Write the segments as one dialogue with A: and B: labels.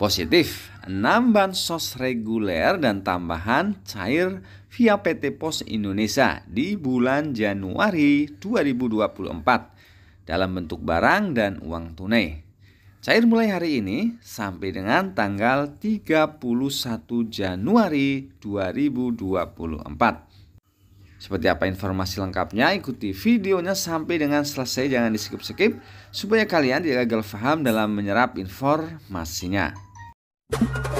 A: positif 6 bansos reguler dan tambahan cair via PT Pos Indonesia di bulan Januari 2024 dalam bentuk barang dan uang tunai. Cair mulai hari ini sampai dengan tanggal 31 Januari 2024. Seperti apa informasi lengkapnya, ikuti videonya sampai dengan selesai, jangan di skip-skip, supaya kalian tidak gagal paham dalam menyerap informasinya. you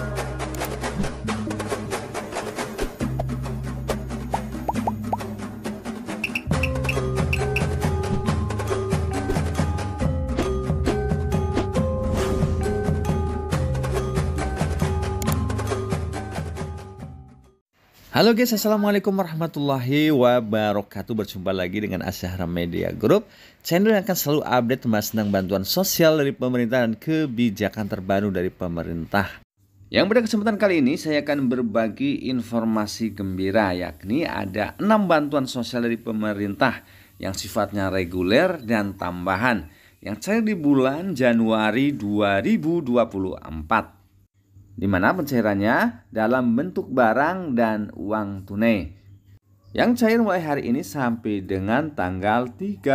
A: Halo guys, Assalamualaikum warahmatullahi wabarakatuh Berjumpa lagi dengan Asyahra Media Group Channel yang akan selalu update membahas tentang bantuan sosial dari pemerintah dan kebijakan terbaru dari pemerintah Yang pada kesempatan kali ini saya akan berbagi informasi gembira Yakni ada 6 bantuan sosial dari pemerintah Yang sifatnya reguler dan tambahan Yang cair di bulan Januari 2024 di mana pencairannya dalam bentuk barang dan uang tunai yang cair mulai hari ini sampai dengan tanggal 31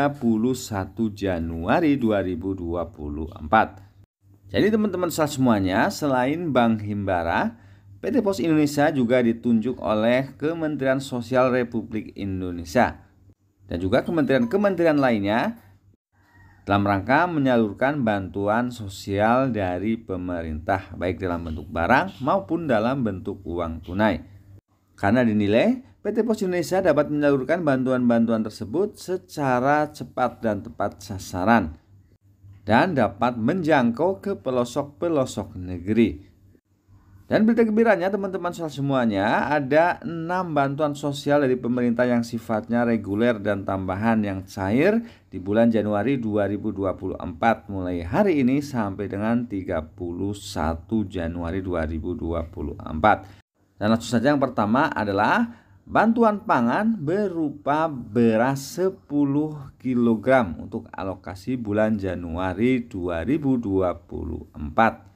A: Januari 2024. Jadi teman-teman semuanya, selain Bank Himbara, PT Pos Indonesia juga ditunjuk oleh Kementerian Sosial Republik Indonesia dan juga kementerian-kementerian lainnya dalam rangka menyalurkan bantuan sosial dari pemerintah baik dalam bentuk barang maupun dalam bentuk uang tunai. Karena dinilai PT Pos Indonesia dapat menyalurkan bantuan-bantuan tersebut secara cepat dan tepat sasaran dan dapat menjangkau ke pelosok-pelosok negeri. Dan berita gembiranya teman-teman soal semuanya ada enam bantuan sosial dari pemerintah yang sifatnya reguler dan tambahan yang cair di bulan Januari 2024 mulai hari ini sampai dengan 31 Januari 2024. Dan langsung saja yang pertama adalah bantuan pangan berupa beras 10 kg untuk alokasi bulan Januari 2024.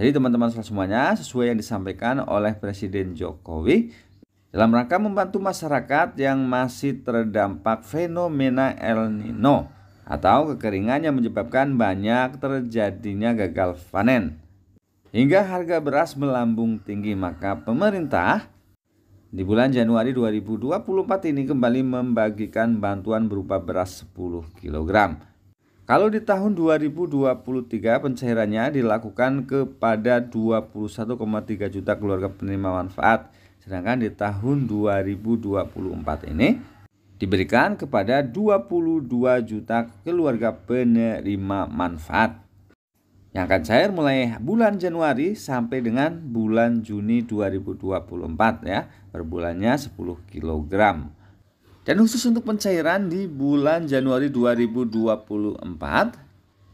A: Jadi teman-teman semuanya sesuai yang disampaikan oleh Presiden Jokowi dalam rangka membantu masyarakat yang masih terdampak fenomena El Nino atau kekeringan yang menyebabkan banyak terjadinya gagal panen. Hingga harga beras melambung tinggi maka pemerintah di bulan Januari 2024 ini kembali membagikan bantuan berupa beras 10 kilogram kalau di tahun 2023 pencairannya dilakukan kepada 21,3 juta keluarga penerima manfaat, sedangkan di tahun 2024 ini diberikan kepada 22 juta keluarga penerima manfaat yang akan cair mulai bulan Januari sampai dengan bulan Juni 2024 ya, Perbulannya 10 kilogram. Dan khusus untuk pencairan di bulan Januari 2024,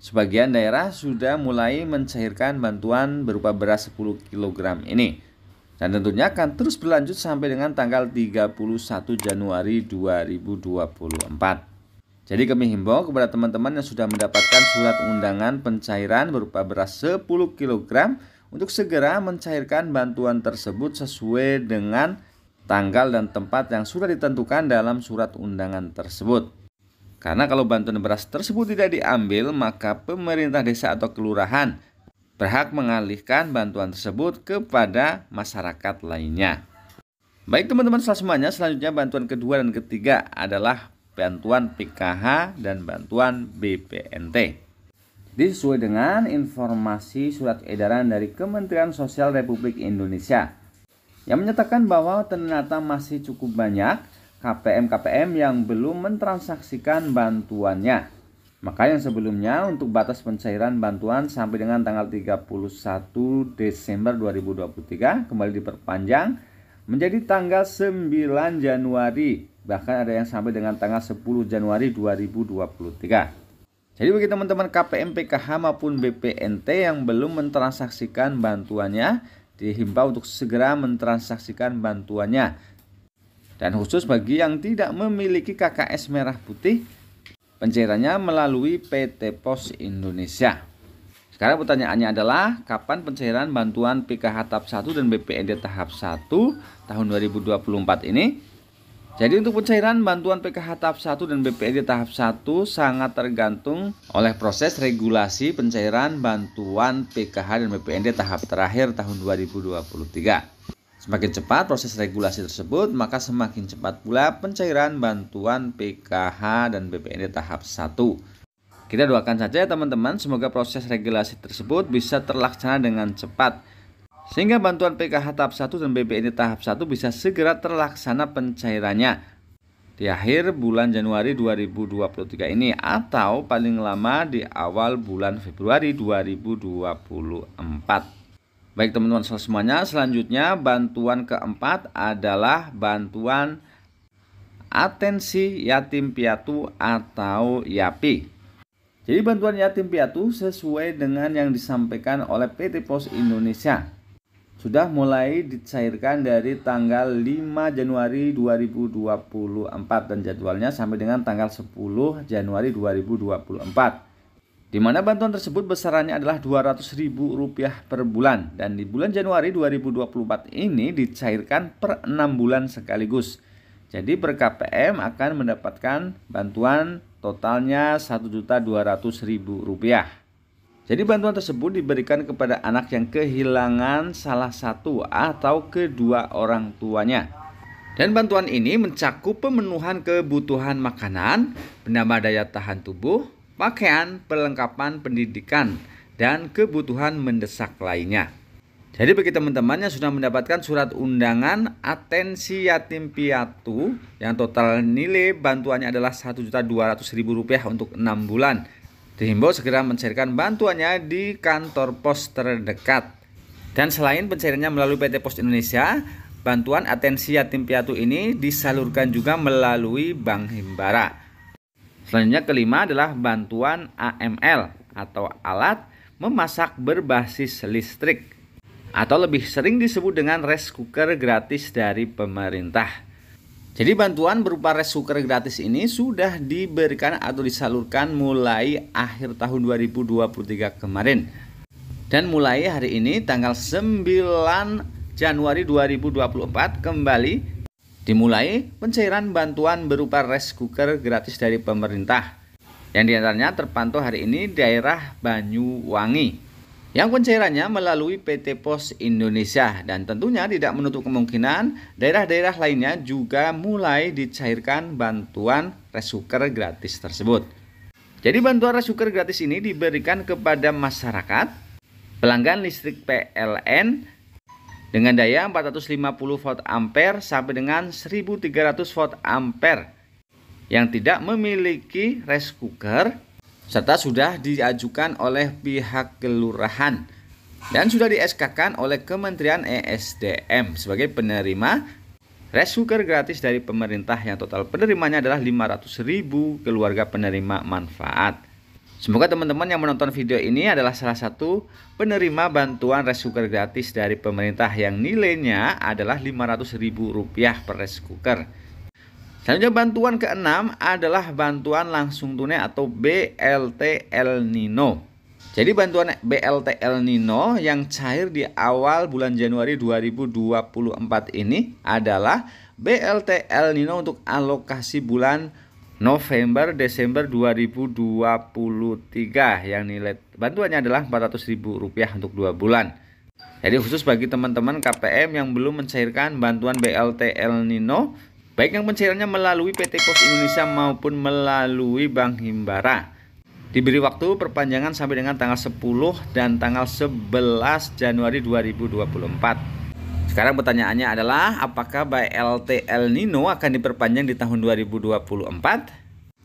A: sebagian daerah sudah mulai mencairkan bantuan berupa beras 10 kg ini. Dan tentunya akan terus berlanjut sampai dengan tanggal 31 Januari 2024. Jadi kami himbau kepada teman-teman yang sudah mendapatkan surat undangan pencairan berupa beras 10 kg untuk segera mencairkan bantuan tersebut sesuai dengan tanggal dan tempat yang sudah ditentukan dalam surat undangan tersebut. Karena kalau bantuan beras tersebut tidak diambil, maka pemerintah desa atau kelurahan berhak mengalihkan bantuan tersebut kepada masyarakat lainnya. Baik teman-teman semuanya, selanjutnya bantuan kedua dan ketiga adalah bantuan PKH dan bantuan BPNT. Jadi sesuai dengan informasi surat edaran dari Kementerian Sosial Republik Indonesia yang menyatakan bahwa ternyata masih cukup banyak KPM-KPM yang belum mentransaksikan bantuannya. Maka yang sebelumnya untuk batas pencairan bantuan sampai dengan tanggal 31 Desember 2023 kembali diperpanjang menjadi tanggal 9 Januari bahkan ada yang sampai dengan tanggal 10 Januari 2023. Jadi bagi teman-teman KPM PKH maupun BPNT yang belum mentransaksikan bantuannya dihimbau untuk segera mentransaksikan bantuannya. Dan khusus bagi yang tidak memiliki KKS merah putih, pencairannya melalui PT Pos Indonesia. Sekarang pertanyaannya adalah kapan pencairan bantuan PKH tahap 1 dan BPND tahap 1 tahun 2024 ini? Jadi untuk pencairan bantuan PKH tahap 1 dan BPD tahap 1 sangat tergantung oleh proses regulasi pencairan bantuan PKH dan BPND tahap terakhir tahun 2023. Semakin cepat proses regulasi tersebut, maka semakin cepat pula pencairan bantuan PKH dan BPND tahap 1. Kita doakan saja ya teman-teman, semoga proses regulasi tersebut bisa terlaksana dengan cepat sehingga bantuan PKH tahap 1 dan BPN tahap 1 bisa segera terlaksana pencairannya di akhir bulan Januari 2023 ini atau paling lama di awal bulan Februari 2024. Baik teman-teman semuanya, selanjutnya bantuan keempat adalah bantuan atensi yatim piatu atau YAPI. Jadi bantuan yatim piatu sesuai dengan yang disampaikan oleh PT Pos Indonesia sudah mulai dicairkan dari tanggal 5 Januari 2024 dan jadwalnya sampai dengan tanggal 10 Januari 2024. Di mana bantuan tersebut besarannya adalah Rp200.000 per bulan dan di bulan Januari 2024 ini dicairkan per 6 bulan sekaligus. Jadi per KPM akan mendapatkan bantuan totalnya Rp1.200.000. Jadi bantuan tersebut diberikan kepada anak yang kehilangan salah satu atau kedua orang tuanya. Dan bantuan ini mencakup pemenuhan kebutuhan makanan, penambah daya tahan tubuh, pakaian, perlengkapan pendidikan, dan kebutuhan mendesak lainnya. Jadi bagi teman-teman yang sudah mendapatkan surat undangan atensi yatim piatu yang total nilai bantuannya adalah Rp1.200.000 untuk 6 bulan Dihimbau segera mencairkan bantuannya di kantor pos terdekat. Dan selain pencairannya melalui PT Pos Indonesia, bantuan atensi yatim piatu ini disalurkan juga melalui Bank Himbara. Selanjutnya kelima adalah bantuan AML atau alat memasak berbasis listrik atau lebih sering disebut dengan rice cooker gratis dari pemerintah. Jadi bantuan berupa rice cooker gratis ini sudah diberikan atau disalurkan mulai akhir tahun 2023 kemarin. Dan mulai hari ini tanggal 9 Januari 2024 kembali dimulai pencairan bantuan berupa rice cooker gratis dari pemerintah. Yang diantaranya terpantau hari ini daerah Banyuwangi, yang pencairannya melalui PT Pos Indonesia dan tentunya tidak menutup kemungkinan daerah-daerah lainnya juga mulai dicairkan bantuan resuker gratis tersebut. Jadi bantuan resuker gratis ini diberikan kepada masyarakat pelanggan listrik PLN dengan daya 450 volt ampere sampai dengan 1300 volt ampere yang tidak memiliki rice cooker serta sudah diajukan oleh pihak kelurahan dan sudah di SK-kan oleh Kementerian ESDM sebagai penerima rice cooker gratis dari pemerintah yang total penerimanya adalah ribu keluarga penerima manfaat. Semoga teman-teman yang menonton video ini adalah salah satu penerima bantuan rice cooker gratis dari pemerintah yang nilainya adalah ribu rupiah per rice cooker. Selanjutnya bantuan keenam adalah bantuan langsung tunai atau BLT El Nino. Jadi bantuan BLT El Nino yang cair di awal bulan Januari 2024 ini adalah BLT El Nino untuk alokasi bulan November Desember 2023 yang nilai bantuannya adalah Rp400.000 untuk 2 bulan. Jadi khusus bagi teman-teman KPM yang belum mencairkan bantuan BLT El Nino baik yang pencairannya melalui PT Pos Indonesia maupun melalui Bank Himbara. Diberi waktu perpanjangan sampai dengan tanggal 10 dan tanggal 11 Januari 2024. Sekarang pertanyaannya adalah apakah BLT El Nino akan diperpanjang di tahun 2024?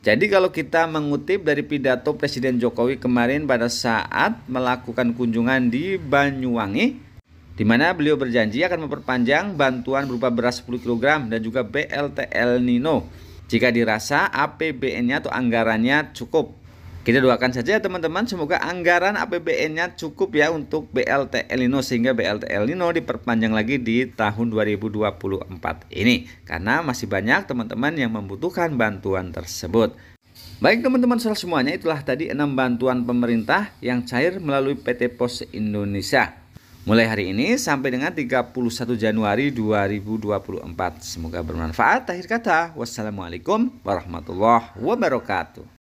A: Jadi kalau kita mengutip dari pidato Presiden Jokowi kemarin pada saat melakukan kunjungan di Banyuwangi, di mana beliau berjanji akan memperpanjang bantuan berupa beras 10 kg dan juga BLT El Nino jika dirasa APBN-nya atau anggarannya cukup. Kita doakan saja ya teman-teman semoga anggaran APBN-nya cukup ya untuk BLT El Nino sehingga BLT El Nino diperpanjang lagi di tahun 2024 ini karena masih banyak teman-teman yang membutuhkan bantuan tersebut. Baik teman-teman semuanya itulah tadi enam bantuan pemerintah yang cair melalui PT Pos Indonesia mulai hari ini sampai dengan 31 Januari 2024. Semoga bermanfaat. Akhir kata, wassalamualaikum warahmatullahi wabarakatuh.